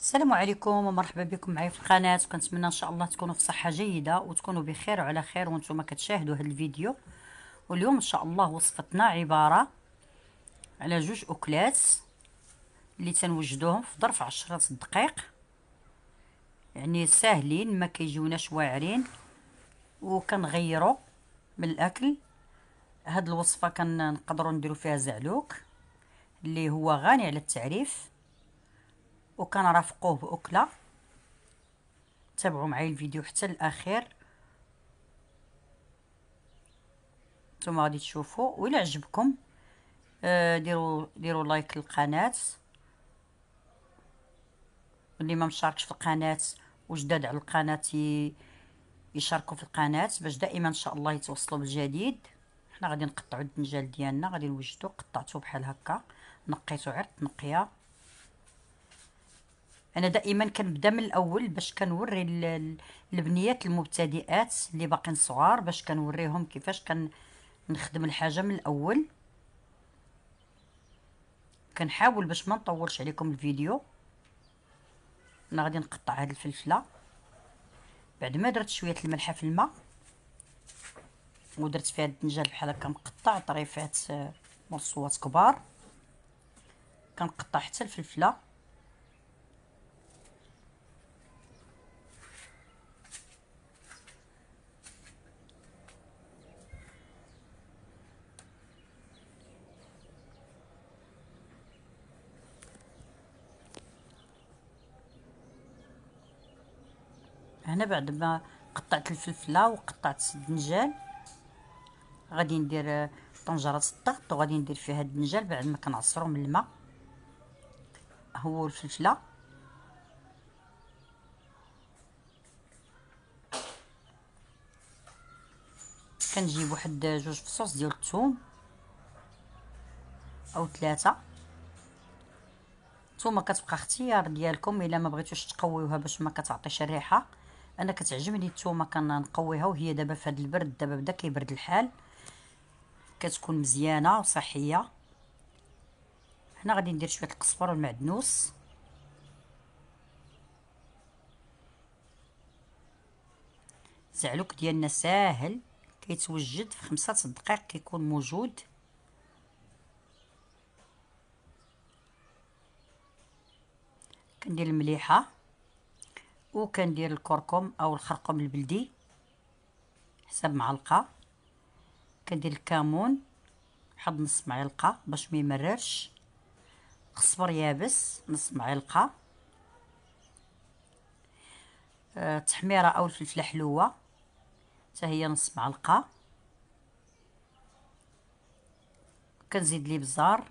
السلام عليكم ومرحبا بكم معايا في القناه وكنتمنى ان شاء الله تكونوا في صحه جيده وتكونوا بخير وعلى خير وانتم كتشاهدوا هذا الفيديو واليوم ان شاء الله وصفتنا عباره على جوج اكلات اللي تنوجدوهم في ظرف عشرة دقائق يعني ساهلين ما كيجيوناش واعرين وكنغيروا من الاكل هاد الوصفه كنقدروا نديروا فيها زعلوك اللي هو غني على التعريف وكان رافقوه بأكلة تابعوا معي الفيديو حتى الأخير نتوما غادي تشوفوا وإلا عجبكم آه، ديروا ديروا لايك للقناة واللي ما مشاركش في القناة وجداد على القناة يشاركوا في القناة باش دائما إن شاء الله يتوصلوا بالجديد حنا غادي نقطعوا الدنجال ديالنا غادي نوجدو قطعته بحال هكا نقيته عرض نقيه انا دائما كنبدا من الاول باش كنوري البنيات المبتدئات اللي باقيين صغار باش كنوريهم كيفاش كنخدم الحاجه من الاول كنحاول باش ما نطولش عليكم الفيديو انا غادي نقطع هاد الفلفله بعد ما درت شويه الملح في الماء ودرت فيها الدنجال بحال هكا مقطع طريفات مرصوات كبار كنقطع حتى الفلفله هنا بعد ما قطعت الفلفله وقطعت الدنجال غادي ندير طنجره الضغط وغادي ندير فيها الدنجال بعد ما كنعصرو من الماء هو الفلفله كنجيب واحد جوج فصوص ديال الثوم او ثلاثه الثومه كتبقى اختيار ديالكم الا ما بغيتوش تقويوها باش ما كتعطيش الريحه انا كتعجبني الثومه كنقويها وهي دابا في هذا البرد دابا بدا كيبرد الحال كتكون مزيانه وصحيه هنا غادي ندير شويه القزبر والمعدنوس الزعلوك ديالنا ساهل كيتوجد في خمسة دقائق كيكون موجود كندير المليحه وكندير الكركم او الخرقوم البلدي حسب معلقه كندير الكمون واحد نص معلقه باش ما يمررش خصبر يابس نص معلقه أه تحميره او الفلفله حلوه حتى هي نص معلقه كنزيد لي بزار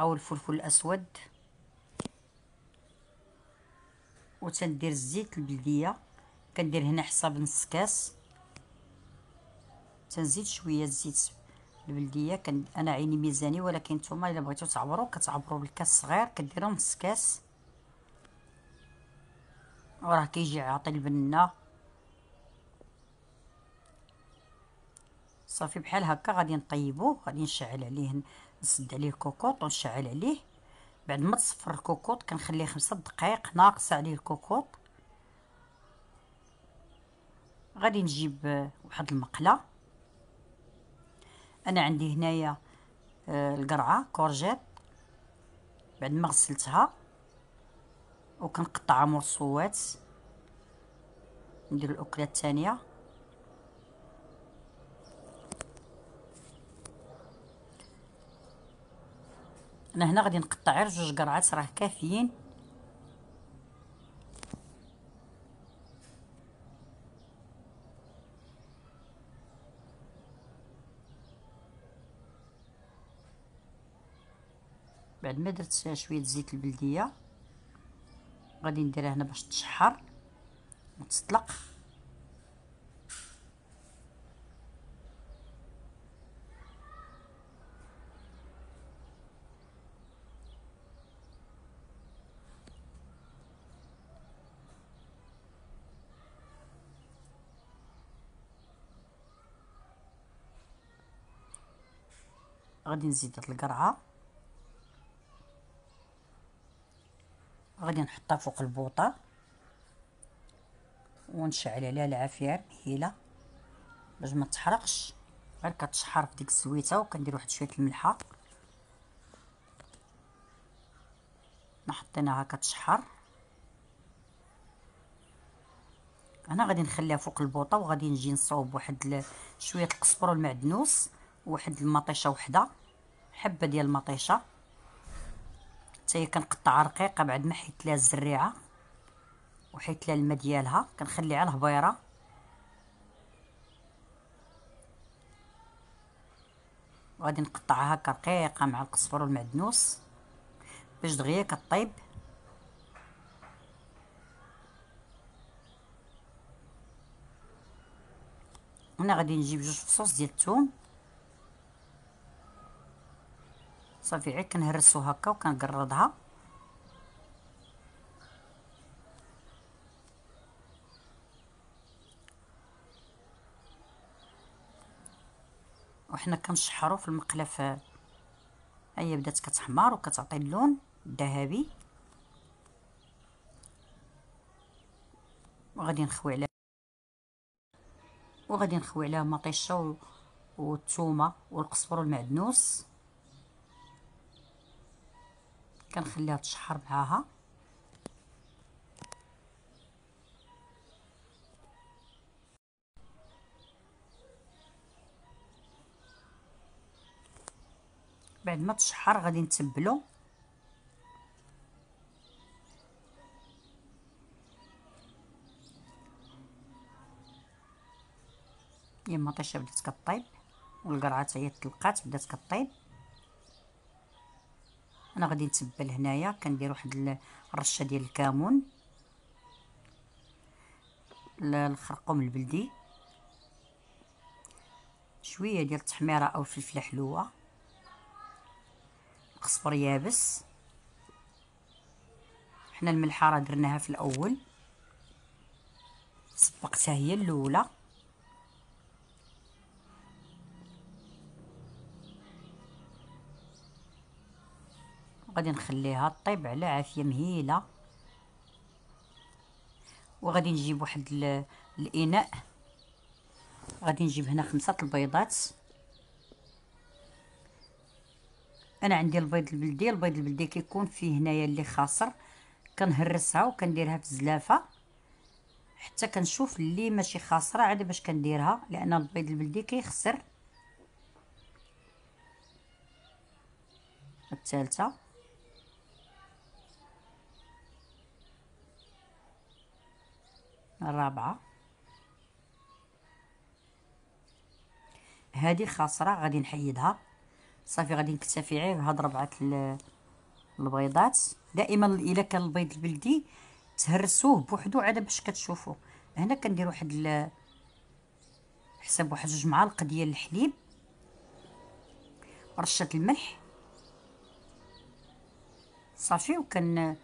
او الفلفل الاسود وتندير الزيت البلديه كندير هنا حساب نص كاس تنزيد شويه الزيت البلديه كان انا عيني ميزاني ولكن نتوما الا بغيتو تعبروا كتعبروا بالكاس صغير كديروا نص كاس وراه كيجي عاطي البنه صافي بحال هكا غادي نطيبوه غادي نشعل عليه نسد عليه الكوكوط ونشعل عليه بعد ما تصفر الكوكوط كنخليه خمسة دقائق ناقص عليه الكوكوط غادي نجيب واحد المقله انا عندي هنايا آه، القرعه كورجيت بعد ما غسلتها وكنقطعها مرصوات ندير الاكله الثانيه انا هنا غادي نقطع غير جوج قرعات راه كافيين بعد ما درت شويه زيت البلديه غادي نديرها هنا باش تشحر وتطلق غادي نزيد هاد القرعه غادي نحطها فوق البوطه ونشعل عليها العافيه بحيله باش ما تحرقش غير كتشحر في ديك الزويته وكندير واحد شويه الملحه حطيناها كتشحر انا غادي نخليها فوق البوطه وغادي نجي نصاوب واحد شويه القزبر والمعدنوس واحد المطيشه وحده حبه ديال المطيشه حتى هي كنقطعها رقيقه بعد ما حيت لها الزريعه وحيت لها الماء ديالها كنخليها على الهبيره وغادي نقطعها هكا رقيقه مع القزبر والمعدنوس باش دغيا كطيب هنا غادي نجيب جوج فصوص ديال الثوم صافي غير كنهرسو هكا وكنقرضها وحنا كنشحرو في المقلة هي بدات كتحمر وكتعطي اللون الذهبي وغادي نخوي عليها وغادي نخوي عليها مطيشه والثومه والقزبر والمعدنوس كنخليها تشحر معاها بعد ما تشحر غادي نتبلو يما طيشه بدات كطيب والقرعه تاعي تلقات بدات كطيب انا غادي نتبل هنايا كندير واحد الرشه ديال الكمون الخرقوم البلدي شويه ديال التحميره او فلفله حلوه قزبر يابس حنا الملحه راه درناها في الاول سبقتها هي الاولى غادي نخليها طيب على عافيه مهيله وغادي نجيب واحد الاناء غادي نجيب هنا خمسه البيضات انا عندي البيض البلدي البيض البلدي كيكون فيه هنايا اللي خاسر كنهرسها وكنديرها في الزلافه حتى كنشوف اللي ماشي خاسره عاد باش كنديرها لان البيض البلدي كيخسر الثالثه الرابعة هذه خاصرة غادي نحيدها صافي غادي نكتفي غير بهاد ربعة البيضات دائما الا كان البيض البلدي تهرسوه بوحدو على باش كتشوفو هنا كندير واحد حساب واحد جوج معالق ديال الحليب رشه الملح صافي وكن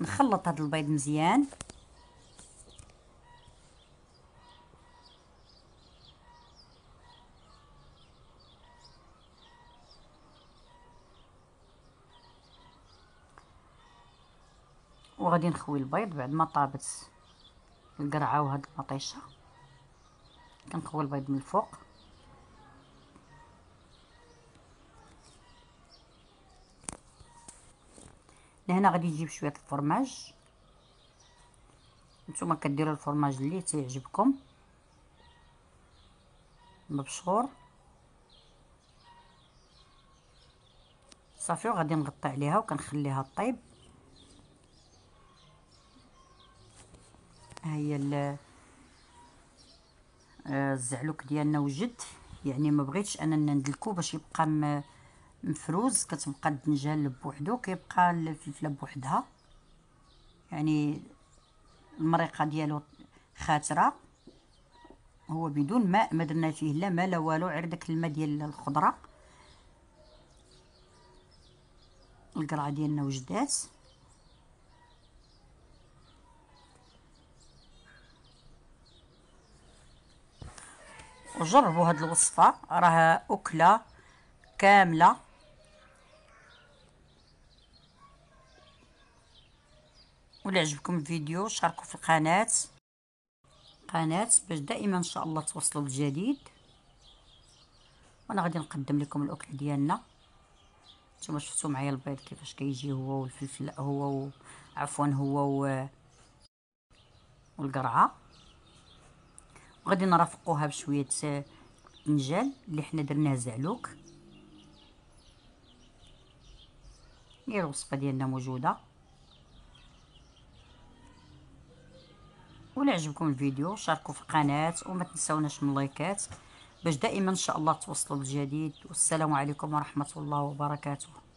نخلط هاد البيض مزيان وغادي نخوي البيض بعد ما طابت القرعه وهاد المطيشه كنخوي البيض من الفوق لهنا غادي نجيب شويه الفرماج نتوما كديروا الفرماج اللي تيعجبكم مبشور صافي وغادي نغطي عليها وكنخليها طيب هي آه، الزعلوك ديالنا وجد يعني ما بغيتش اننا ندلكو باش يبقى مفروز كتبقى الدنجال بوحدو كيبقى الفلفله بوحدها يعني المريقه ديالو خاتره هو بدون ماء ما درنا فيه لا ما لا والو غير داك الماء ديال الخضره القرعه ديالنا وجدات وجربوا هاد الوصفة راه أكلة كاملة ولا عجبكم الفيديو شاركوا في القناة قناة باش دائما إن شاء الله توصلوا بالجديد وأنا غادي نقدم لكم الأكل ديالنا نتوما شفتوا معايا البيض كيفاش كيجي هو والفلفل هو و... عفوا هو و... والقرعه غادي نرافقوها بشويه نجال اللي حنا درناه زعلوك هي الوصفه ديالنا موجوده ولا عجبكم الفيديو شاركوا في القناه وما تنساوناش من اللايكات باش دائما ان شاء الله توصلوا بالجديد والسلام عليكم ورحمه الله وبركاته